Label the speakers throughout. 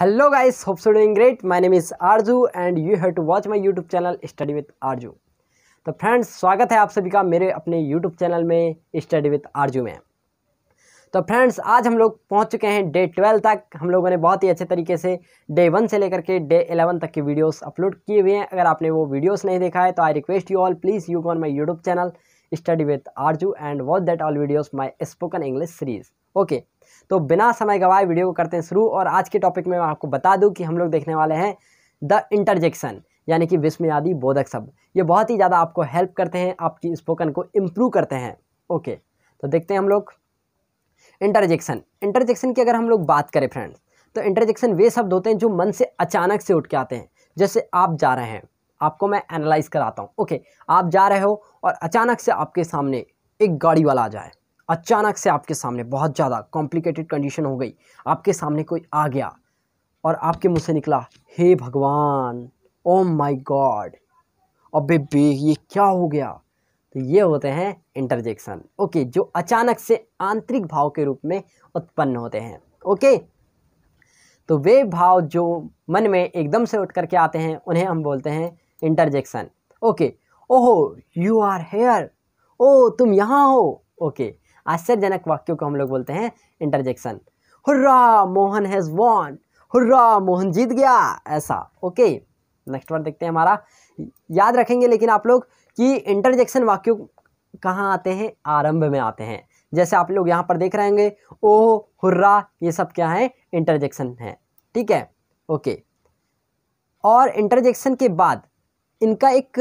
Speaker 1: hello guys hope so doing great my name is Arzoo and you have to watch my YouTube channel study with Arzoo तो friends स्वागत है आप सभी का मेरे अपने यूट्यूब चैनल में स्टडी विद आरजू में तो फ्रेंड्स आज हम लोग पहुंच चुके हैं डे ट्वेल्व तक हम लोगों ने बहुत ही अच्छे तरीके से डे वन से लेकर के डे एलेवन तक के वीडियोस अपलोड किए हुए हैं अगर आपने वो वीडियोस नहीं देखा है तो I request you all please you on my YouTube channel study with Arzoo and watch that all videos my spoken English series okay तो बिना समय गवाए वीडियो को करते हैं शुरू और आज के टॉपिक में मैं आपको बता दूं कि हम लोग देखने वाले हैं द इंटरजेक्शन यानी कि विस्मयादी बोधक शब्द ये बहुत ही ज़्यादा आपको हेल्प करते हैं आपकी स्पोकन को इम्प्रूव करते हैं ओके तो देखते हैं हम लोग इंटरजेक्शन इंटरजेक्शन की अगर हम लोग बात करें फ्रेंड्स तो इंटरजेक्शन वे शब्द होते हैं जो मन से अचानक से उठ के आते हैं जैसे आप जा रहे हैं आपको मैं एनालाइज कराता हूँ ओके आप जा रहे हो और अचानक से आपके सामने एक गाड़ी वाला आ जाए अचानक से आपके सामने बहुत ज़्यादा कॉम्प्लिकेटेड कंडीशन हो गई आपके सामने कोई आ गया और आपके मुंह से निकला हे hey भगवान ओम माई गॉड और बेबी ये क्या हो गया तो ये होते हैं इंटरजेक्शन ओके जो अचानक से आंतरिक भाव के रूप में उत्पन्न होते हैं ओके तो वे भाव जो मन में एकदम से उठ करके आते हैं उन्हें हम बोलते हैं interjection okay oho you are here ओ तुम यहाँ हो ओके आश्चर्यजनक वाक्यों को हम लोग बोलते हैं interjection hurrah Mohan has won hurrah Mohan जीत गया ऐसा ओके नेक्स्ट वर्ड देखते हैं हमारा याद रखेंगे लेकिन आप लोग कि इंटरजेक्शन वाक्यों कहाँ आते हैं आरंभ में आते हैं जैसे आप लोग यहाँ पर देख रहे होंगे ओ हुर्रा ये सब क्या है इंटरजेक्शन है ठीक है ओके और इंटरजेक्शन के बाद इनका एक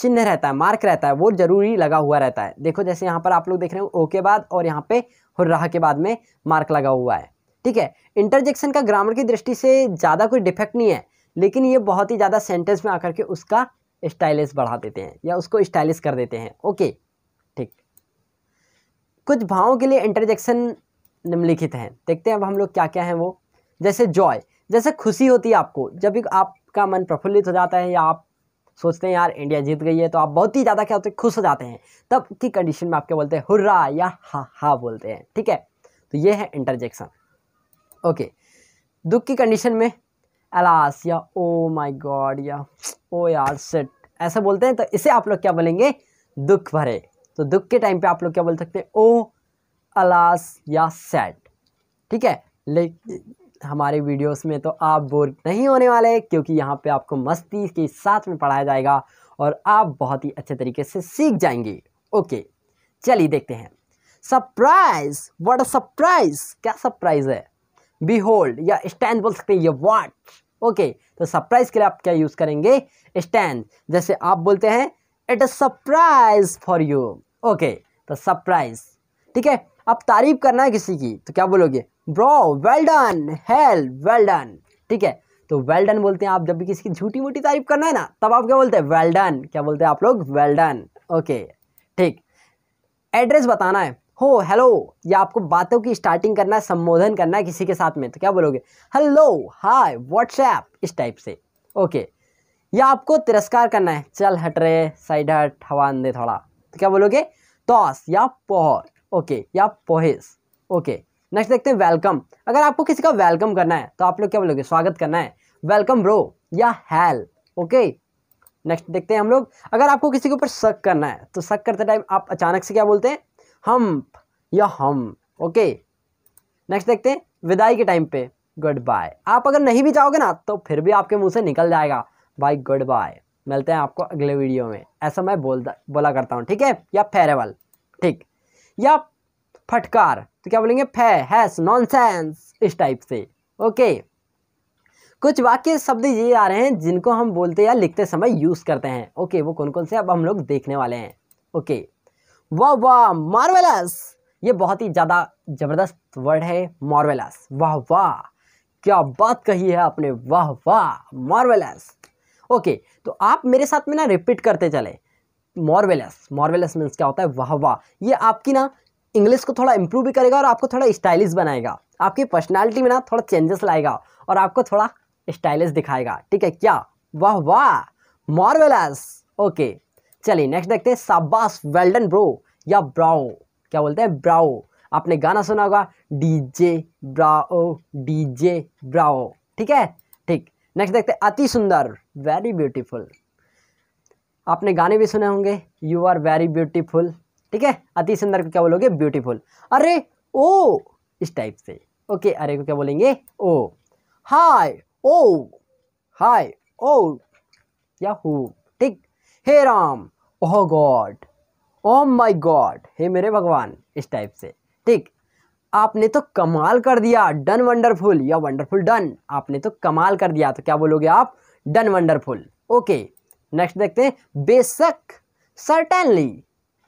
Speaker 1: चिन्ह रहता है मार्क रहता है वो जरूरी लगा हुआ रहता है देखो जैसे यहाँ पर आप लोग देख रहे हो ओ के बाद और यहाँ पे हुर्राह के बाद में मार्क लगा हुआ है ठीक है इंटरजेक्शन का ग्रामर की दृष्टि से ज़्यादा कोई डिफेक्ट नहीं है लेकिन ये बहुत ही ज़्यादा सेंटेंस में आकर के उसका स्टाइलिश बढ़ा देते हैं या उसको स्टाइलिश कर देते हैं ओके ठीक कुछ भावों के लिए इंटरजेक्शन निम्नलिखित हैं देखते हैं अब हम लोग क्या क्या हैं वो जैसे जॉय जैसे खुशी होती है आपको जब भी आपका मन प्रफुल्लित हो जाता है या आप सोचते हैं यार इंडिया जीत गई है तो आप बहुत ही ज़्यादा क्या होते हैं खुश हो जाते हैं तब की कंडीशन में आप क्या बोलते हैं हुर्रा या हा हा बोलते हैं ठीक है तो ये है इंटरजेक्शन ओके दुख की कंडीशन में अलास या ओ माई गॉड या ओ oh यार सेट ऐसा बोलते हैं तो इसे आप लोग क्या बोलेंगे दुख भरे तो दुख के टाइम पे आप लोग क्या बोल सकते हैं ओ oh, अलास या सेट ठीक है लेकिन हमारे वीडियोस में तो आप बोर नहीं होने वाले क्योंकि यहाँ पे आपको मस्ती के साथ में पढ़ाया जाएगा और आप बहुत ही अच्छे तरीके से सीख जाएंगे ओके चलिए देखते हैं सरप्राइज व्हाट अ सरप्राइज क्या सरप्राइज है बी होल्ड या स्टैंड बोल सकते हैं ये वाट ओके तो सरप्राइज के लिए आप क्या यूज़ करेंगे स्टैंड जैसे आप बोलते हैं it is surprise for you okay तो सरप्राइज ठीक है अब तारीफ करना है किसी की तो क्या बोलोगे bro well done hell well done ठीक है तो वेल डन बोलते हैं आप जब भी किसी की झूठी मोटी तारीफ करना है ना तब आप क्या बोलते हैं वेल डन क्या बोलते हैं आप लोग वेल डन ओके ठीक एड्रेस बताना है हो हेलो या आपको बातों की स्टार्टिंग करना है संबोधन करना है किसी के साथ में तो क्या बोलोगे हेलो हाय व्हाट्सएप इस टाइप से ओके या आपको तिरस्कार करना है चल हट रहे साइड हट हवा दे थोड़ा तो क्या बोलोगे तोस या पोहर ओके या पोहिस ओके नेक्स्ट देखते हैं वेलकम अगर आपको किसी का वेलकम करना है तो आप लोग क्या बोलोगे स्वागत करना है वेलकम ब्रो या हैल ओके नेक्स्ट देखते हैं हम लोग अगर आपको किसी के ऊपर शक करना है तो शक करते टाइम आप अचानक से क्या बोलते हैं हम या हम ओके नेक्स्ट देखते हैं विदाई के टाइम पे गुड बाय आप अगर नहीं भी जाओगे ना तो फिर भी आपके मुंह से निकल जाएगा भाई गुड बाय मिलते हैं आपको अगले वीडियो में ऐसा मैं बोलता बोला करता हूँ ठीक है या फेरेवल ठीक या फटकार तो क्या बोलेंगे फे हैस नॉनसेंस इस टाइप से ओके कुछ वाक्य शब्द ये आ रहे हैं जिनको हम बोलते या लिखते समय यूज़ करते हैं ओके वो कौन कौन से अब हम लोग देखने वाले हैं ओके वाह वाह मार्वेलस ये बहुत ही ज़्यादा ज़बरदस्त वर्ड है मार्वेलस वाह वाह क्या बात कही है आपने वाह वाह मार्वेलस ओके तो आप मेरे साथ में ना रिपीट करते चले मॉर्वेलस मॉर्वेलस मीन्स क्या होता है वाह वाह ये आपकी ना इंग्लिश को थोड़ा इम्प्रूव भी करेगा और आपको थोड़ा स्टाइलिश बनाएगा आपकी पर्सनैलिटी में ना थोड़ा चेंजेस लाएगा और आपको थोड़ा स्टाइलिश दिखाएगा ठीक है क्या वाह वाह मॉर्वेलस ओके चलिए नेक्स्ट देखते हैं शाबाश वेल्डन ब्रो या ब्राओ क्या बोलते हैं ब्राओ आपने गाना सुना होगा डीजे ब्राओ डीजे ब्राओ ठीक है ठीक नेक्स्ट देखते हैं अति सुंदर वेरी ब्यूटीफुल आपने गाने भी सुने होंगे यू आर वेरी ब्यूटीफुल ठीक है अति सुंदर को क्या बोलोगे ब्यूटीफुल अरे ओ इस टाइप से ओके अरे को क्या बोलेंगे ओ हाय ओ हाय ओ या हो ठीक हे राम oh god oh my god हे मेरे भगवान इस टाइप से ठीक आपने तो कमाल कर दिया डन वंडरफुल या वंडरफुल डन आपने तो कमाल कर दिया तो क्या बोलोगे आप डन वंडरफुल ओके नेक्स्ट देखते हैं बेशक सर्टेनली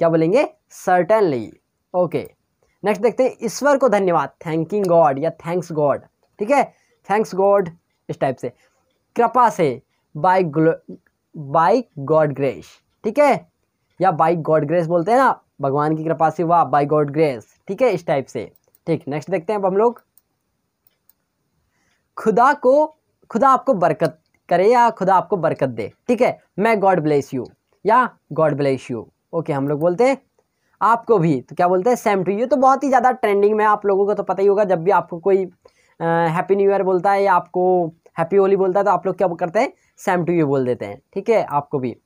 Speaker 1: क्या बोलेंगे सर्टनली ओके नेक्स्ट देखते हैं ईश्वर को धन्यवाद थैंकिंग गॉड या थैंक्स गॉड ठीक है थैंक्स गॉड इस टाइप से कृपा से बाय बाय गॉड ग्रेस ठीक है या बाय गॉड ग्रेस बोलते हैं ना भगवान की कृपा से वाह बाय गॉड ग्रेस ठीक है इस टाइप से ठीक नेक्स्ट देखते हैं अब हम लोग खुदा को खुदा आपको बरकत करे या खुदा आपको बरकत दे ठीक है मैं गॉड ब्लेस यू या गॉड ब्लेस यू ओके हम लोग बोलते हैं आपको भी तो क्या बोलते हैं सेम टू यू तो बहुत ही ज़्यादा ट्रेंडिंग में आप लोगों को तो पता ही होगा जब भी आपको कोई हैप्पी न्यू ईयर बोलता है या आपको हैप्पी होली बोलता है तो आप लोग क्या करते हैं सेम टू यू बोल देते हैं ठीक है आपको भी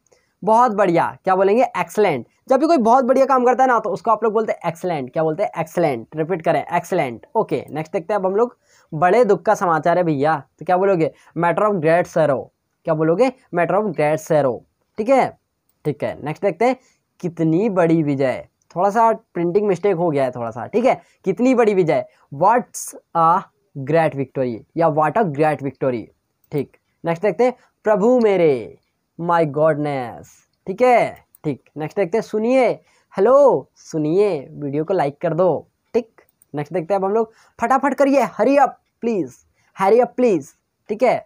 Speaker 1: बहुत बढ़िया क्या बोलेंगे एक्सलेंट जब भी कोई बहुत बढ़िया काम करता है ना तो उसको आप लोग बोलते हैं एक्सलेंट क्या बोलते हैं एक्सलेंट रिपीट करें एक्सलेंट ओके नेक्स्ट देखते हैं अब हम लोग बड़े दुख का समाचार है भैया तो क्या बोलोगे मैटर ऑफ ग्रेट सैरो क्या बोलोगे मैटर ऑफ ग्रेट सैरो ठीक है ठीक है नेक्स्ट देखते हैं कितनी बड़ी विजय थोड़ा सा प्रिंटिंग मिस्टेक हो गया है थोड़ा सा ठीक है कितनी बड़ी विजय वाट्स अ ग्रेट विक्टोरी या वाट अ ग्रेट विक्टोरी ठीक नेक्स्ट देखते हैं प्रभु मेरे माय गॉडनेस ठीक है ठीक नेक्स्ट देखते हैं सुनिए हेलो सुनिए वीडियो को लाइक कर दो ठीक नेक्स्ट देखते हैं अब हम लोग फटाफट करिए hurry up please hurry up please ठीक है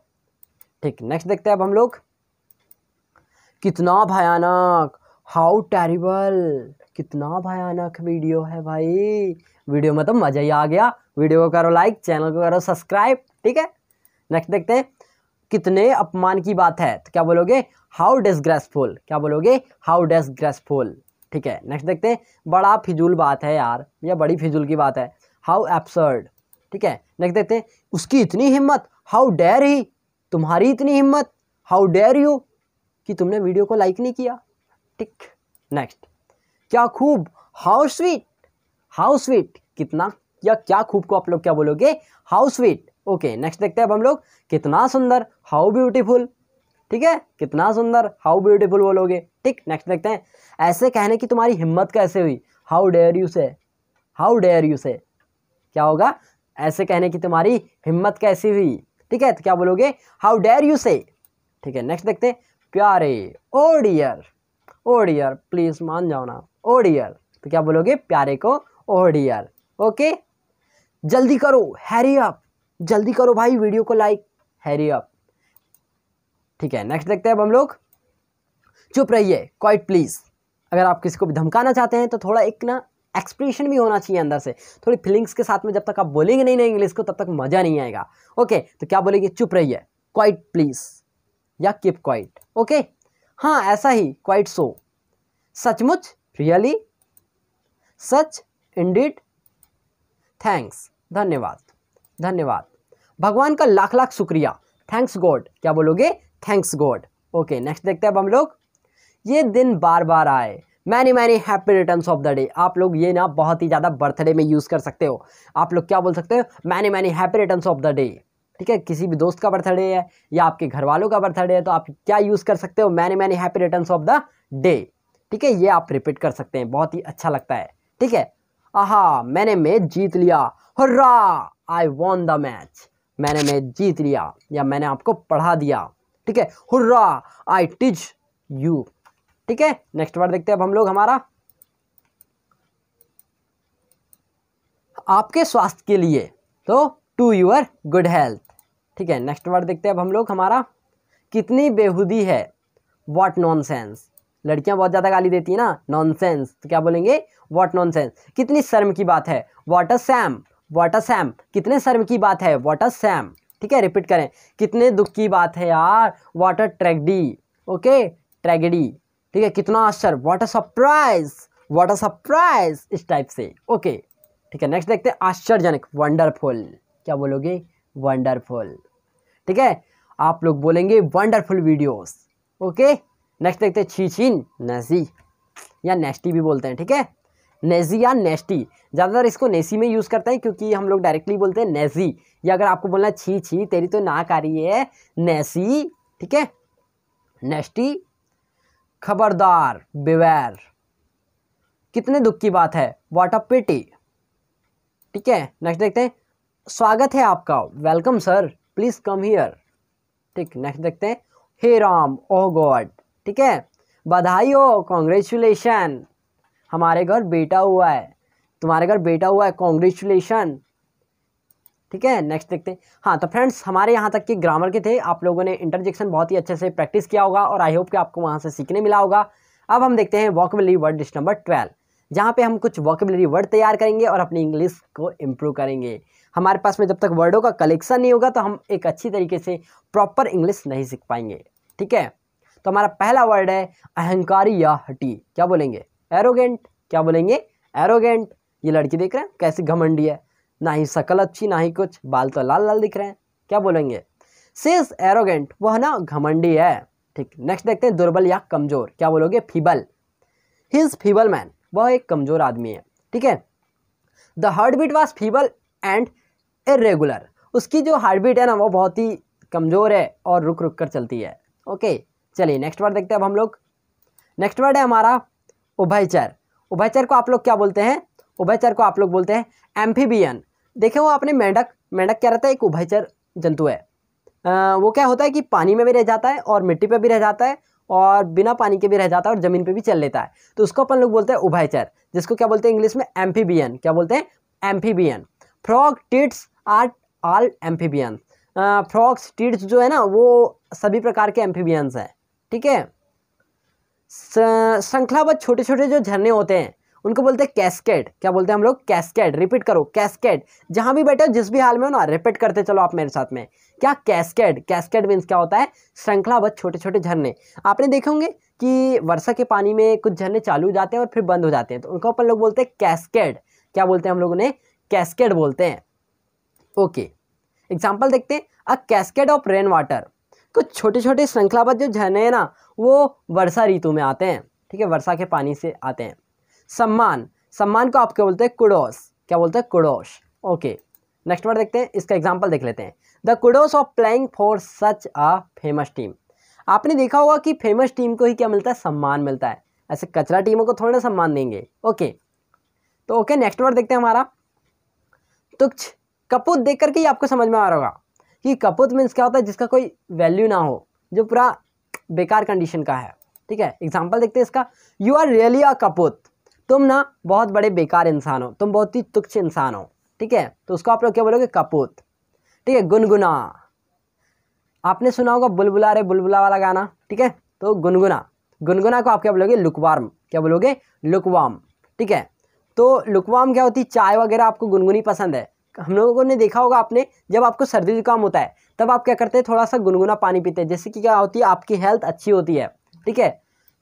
Speaker 1: ठीक नेक्स्ट देखते हैं अब हम लोग कितना भयानक हाउ टेरिबल कितना भयानक वीडियो है भाई वीडियो में तो मज़ा ही आ गया वीडियो को करो लाइक चैनल को करो सब्सक्राइब ठीक है नेक्स्ट देखते हैं कितने अपमान की बात है तो क्या बोलोगे हाउ डिसग्रेसफुल क्या बोलोगे हाउ डिसग्रेसफुल ठीक है नेक्स्ट देखते हैं बड़ा फिजूल बात है यार या बड़ी फिजूल की बात है हाउ एप्सर्ड ठीक है नेक्स्ट देखते हैं उसकी इतनी हिम्मत हाउ डेयर ही तुम्हारी इतनी हिम्मत हाउ डेयर यू कि तुमने वीडियो को लाइक नहीं किया टिक नेक्स्ट क्या खूब हाउ स्वीट हाउ स्वीट कितना या क्या खूब को आप लोग क्या बोलोगे हाउ स्वीट ओके नेक्स्ट देखते हैं अब हम लोग कितना सुंदर हाउ ब्यूटीफुल ठीक है कितना सुंदर हाउ ब्यूटीफुल बोलोगे ठीक नेक्स्ट देखते हैं ऐसे कहने की तुम्हारी हिम्मत कैसे हुई how dare you say how dare you say क्या होगा ऐसे कहने की तुम्हारी हिम्मत कैसी हुई ठीक है तो क्या बोलोगे हाउ डेयर यू से ठीक है नेक्स्ट देखते हैं प्यारे oh oh dear oh dear please मान जाओ ना ओ डियर तो क्या बोलोगे प्यारे को ओ डियर ओके जल्दी करो हैरी अप जल्दी करो भाई वीडियो को लाइक हैरी अप ठीक है नेक्स्ट देखते हैं अब हम लोग चुप रहिए क्वाइट प्लीज़ अगर आप किसी को भी धमकाना चाहते हैं तो थोड़ा एक ना एक्सप्रेशन भी होना चाहिए अंदर से थोड़ी फीलिंग्स के साथ में जब तक आप बोलेंगे नहीं ना इंग्लिश को तब तक मज़ा नहीं आएगा ओके तो क्या बोलेंगे चुप रहिए क्वाइट प्लीज़ या कीप क्वाइट ओके हाँ ऐसा ही क्वाइट सो सचमुच रियली सच इंडिड थैंक्स धन्यवाद धन्यवाद भगवान का लाख लाख शुक्रिया थैंक्स गॉड क्या बोलोगे थैंक्स गॉड ओके नेक्स्ट देखते हैं अब हम लोग ये दिन बार बार आए many many happy returns of the day आप लोग ये ना बहुत ही ज़्यादा बर्थडे में यूज़ कर सकते हो आप लोग क्या बोल सकते हो many many happy returns of the day ठीक है किसी भी दोस्त का बर्थडे है या आपके घर वालों का बर्थडे है तो आप क्या यूज़ कर सकते हो many many happy return of the day ठीक है ये आप रिपीट कर सकते हैं बहुत ही अच्छा लगता है ठीक है आहा मैंने मैच जीत लिया hurrah I won the match मैंने मैच जीत लिया या मैंने आपको पढ़ा दिया ठीक है हुर्रा आई टिच यू ठीक है नेक्स्ट वर्ड देखते हैं अब हम लोग हमारा आपके स्वास्थ्य के लिए तो टू योर गुड हेल्थ ठीक है नेक्स्ट वर्ड देखते हैं अब हम लोग हमारा कितनी बेहूदी है वॉट नॉन सेंस लड़कियां बहुत ज़्यादा गाली देती है ना नॉन सेंस तो क्या बोलेंगे वॉट नॉन सेंस कितनी शर्म की बात है वाटर सैम वाटर सैम कितने शर्म की बात है वाटर सैम ठीक है रिपीट करें कितने दुख की बात है यार वाटर ट्रेगडी ओके ट्रेगडी ठीक है कितना आश्चर्य वाटर सरप्राइज वाटर सरप्राइज इस टाइप से ओके ठीक है नेक्स्ट देखते हैं आश्चर्यजनक वंडरफुल क्या बोलोगे वंडरफुल ठीक है आप लोग बोलेंगे वंडरफुल वीडियोस ओके नेक्स्ट देखते हैं छीछीन नजी या नेस्टी भी बोलते हैं ठीक है नेजी या नेस्टी ज़्यादातर इसको नेसी में यूज़ करते हैं क्योंकि हम लोग डायरेक्टली बोलते हैं नेजी या अगर आपको बोलना छी छी तेरी तो नाक आ रही है नेसी ठीक है नेस्टी खबरदार बेवैर कितने दुख की बात है वाट अ पेटी ठीक है नेक्स्ट देखते हैं स्वागत है आपका welcome sir please come here ठीक नेक्स्ट देखते हैं हे राम ओ गॉड ठीक है बधाई हो कॉन्ग्रेचुलेशन हमारे घर बेटा हुआ है तुम्हारे घर बेटा हुआ है कॉन्ग्रेचुलेशन ठीक है नेक्स्ट देखते हैं हाँ तो फ्रेंड्स हमारे यहाँ तक के ग्रामर के थे आप लोगों ने इंटरजेक्शन बहुत ही अच्छे से प्रैक्टिस किया होगा और आई होप कि आपको वहाँ से सीखने मिला होगा अब हम देखते हैं वॉकबिलरी वर्ड डिस्ट नंबर ट्वेल्व जहाँ पे हम कुछ वॉकबिलरी वर्ड तैयार करेंगे और अपनी इंग्लिश को इम्प्रूव करेंगे हमारे पास में जब तक वर्डों का कलेक्शन नहीं होगा तो हम एक अच्छी तरीके से प्रॉपर इंग्लिश नहीं सीख पाएंगे ठीक है तो हमारा पहला वर्ड है अहंकारी या हटी क्या बोलेंगे एरोगेंट क्या बोलेंगे एरोगेंट ये लड़की देख रहे हैं कैसी घमंडी है ना ही शकल अच्छी ना ही कुछ बाल तो लाल लाल दिख रहे हैं क्या बोलेंगे सेस एरोगेंट वह ना घमंडी है ठीक नेक्स्ट देखते हैं दुर्बल या कमजोर क्या बोलोगे feeble he is feeble man वह एक कमजोर आदमी है ठीक है the heart beat was feeble and irregular उसकी जो हार्ट बीट है ना वो बहुत ही कमज़ोर है और रुक रुक कर चलती है ओके चलिए नेक्स्ट वर्ड देखते हैं अब हम लोग नेक्स्ट वर्ड है हमारा उभयचर उभयचर को आप लोग क्या बोलते हैं उभयचर को आप लोग बोलते हैं एम्फीबियन देखे वो आपने मेंढक मेंढक क्या रहता है एक उभयचर जंतु है आ, वो क्या होता है कि पानी में भी रह जाता है और मिट्टी पे भी रह जाता है और बिना पानी के भी रह जाता है और ज़मीन पे भी चल लेता है तो उसको अपन लोग बोलते हैं उभयचर जिसको क्या बोलते हैं इंग्लिश में एम्फीबियन क्या बोलते हैं amphibian frog toads are all amphibians frogs toads जो है ना वो सभी प्रकार के एम्फीबियंस हैं ठीक है श्रृंखलाबद्ध छोटे छोटे जो झरने होते हैं उनको बोलते हैं कैस्केड क्या बोलते हैं हम लोग कैस्केड रिपीट करो कैस्केड जहाँ भी बैठे हो जिस भी हाल में हो ना रिपीट करते चलो आप मेरे साथ में क्या कैस्केड कैस्केड मीन्स क्या होता है श्रृंखलाबद्ध छोटे छोटे झरने आपने देखे होंगे कि वर्षा के पानी में कुछ झरने चालू हो जाते हैं और फिर बंद हो जाते हैं तो उनको अपन लोग बोलते हैं कैस्केड क्या बोलते हैं हम लोगों ने कैस्केड बोलते हैं ओके एग्जाम्पल देखते हैं a cascade of rain water कुछ छोटे छोटे श्रृंखलाबद्ध जो झरने हैं ना वो वर्षा ऋतु में आते हैं ठीक है वर्षा के पानी से आते हैं सम्मान सम्मान को आप क्या बोलते हैं कुड़ोस क्या बोलते हैं कुड़ोश ओके नेक्स्ट वर्ड देखते हैं इसका एग्जाम्पल देख लेते हैं the kudos of playing for such a famous team आपने देखा होगा कि फेमस टीम को ही क्या मिलता है सम्मान मिलता है ऐसे कचरा टीमों को थोड़ा ना सम्मान देंगे ओके तो ओके नेक्स्ट वर्ड देखते हैं हमारा तुच्छ कपूत देख करके ही आपको समझ में आ रहा होगा कि कपूत मीन्स क्या होता है जिसका कोई वैल्यू ना हो जो पूरा बेकार कंडीशन का है ठीक है एग्जाम्पल देखते हैं इसका यू आर रियली अ कपूत तुम ना बहुत बड़े बेकार इंसान हो तुम बहुत ही तुच्छ इंसान हो ठीक है तो उसको आप लोग क्या बोलोगे कपूत ठीक है गुनगुना आपने सुना होगा बुलबुला रे बुलबुला वाला गाना ठीक है तो गुनगुना गुनगुना को आप क्या बोलोगे लुकवार्म क्या बोलोगे लुकवाम ठीक है तो लुकवाम क्या होती है चाय वगैरह आपको गुनगुनी पसंद है हम लोगों ने देखा होगा आपने जब आपको सर्दी जुकाम होता है तब आप क्या करते हैं थोड़ा सा गुनगुना पानी पीते हैं जैसे कि क्या होती है आपकी हेल्थ अच्छी होती है ठीक है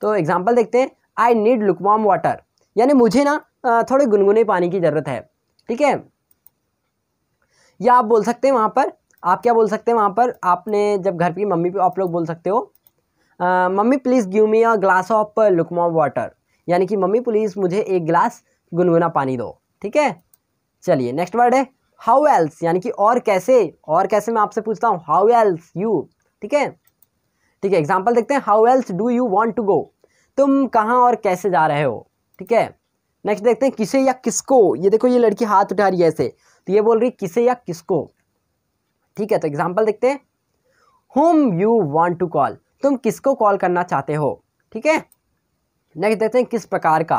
Speaker 1: तो एग्जाम्पल देखते हैं आई नीड लुकवाम वाटर यानी मुझे ना थोड़े गुनगुने पानी की ज़रूरत है ठीक है या आप बोल सकते हैं वहाँ पर आप क्या बोल सकते हैं वहाँ पर आपने जब घर की मम्मी पे आप लोग बोल सकते हो mummy please give me a glass of lukewarm water यानी कि मम्मी प्लीज़ मुझे एक गिलास गुनगुना पानी दो ठीक है चलिए नेक्स्ट वर्ड है हाउ एल्स यानी कि और कैसे और कैसे मैं आपसे पूछता हूँ हाउ एल्स यू ठीक है ठीक है एग्जाम्पल देखते हैं how else do you want to go तुम कहाँ और कैसे जा रहे हो ठीक है नेक्स्ट देखते हैं किसे या किसको ये देखो ये लड़की हाथ उठा रही है ऐसे तो ये बोल रही किसे या किसको ठीक है तो एग्जाम्पल देखते हैं whom you want to call तुम किसको कॉल करना चाहते हो ठीक है नेक्स्ट देखते हैं किस प्रकार का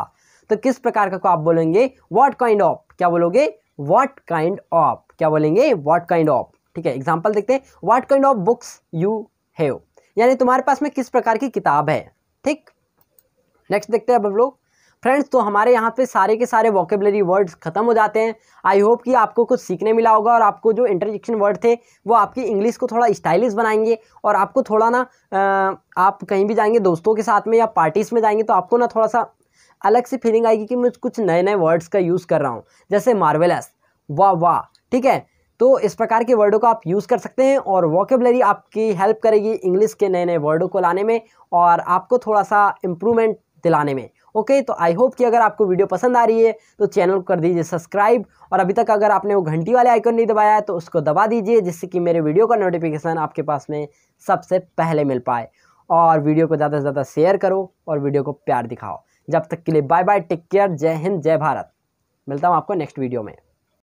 Speaker 1: तो किस प्रकार का को आप बोलेंगे वॉट काइंड ऑफ क्या बोलोगे वॉट काइंड ऑफ क्या बोलेंगे वॉट काइंड ऑफ ठीक है एग्जाम्पल देखते हैं what kind of books you have यानी तुम्हारे पास में किस प्रकार की किताब है ठीक नेक्स्ट देखते हैं अब हम लोग फ्रेंड्स तो हमारे यहाँ पे सारे के सारे वॉकेबलरी वर्ड्स खत्म हो जाते हैं आई होप कि आपको कुछ सीखने मिला होगा और आपको जो इंटरजेक्शन वर्ड थे वो आपकी इंग्लिश को थोड़ा स्टाइलिश बनाएंगे और आपको थोड़ा ना आप कहीं भी जाएंगे दोस्तों के साथ में या पार्टीज़ में जाएंगे तो आपको ना थोड़ा सा अलग से फीलिंग आएगी कि मैं कुछ नए नए वर्ड्स का यूज़ कर रहा हूँ जैसे मार्वेलस वाह वाह ठीक है तो इस प्रकार के वर्डों का आप यूज़ कर सकते हैं और वॉकेबलरी आपकी हेल्प करेगी इंग्लिश के नए नए वर्डों को लाने में और आपको थोड़ा सा इम्प्रूवमेंट दिलाने में ओके तो आई होप कि अगर आपको वीडियो पसंद आ रही है तो चैनल को कर दीजिए सब्सक्राइब और अभी तक अगर आपने वो घंटी वाले आइकन नहीं दबाया है तो उसको दबा दीजिए जिससे कि मेरे वीडियो का नोटिफिकेशन आपके पास में सबसे पहले मिल पाए और वीडियो को ज़्यादा से ज़्यादा शेयर करो और वीडियो को प्यार दिखाओ जब तक के लिए बाय बाय टेक केयर जय हिंद जय भारत मिलता हूँ आपको नेक्स्ट वीडियो में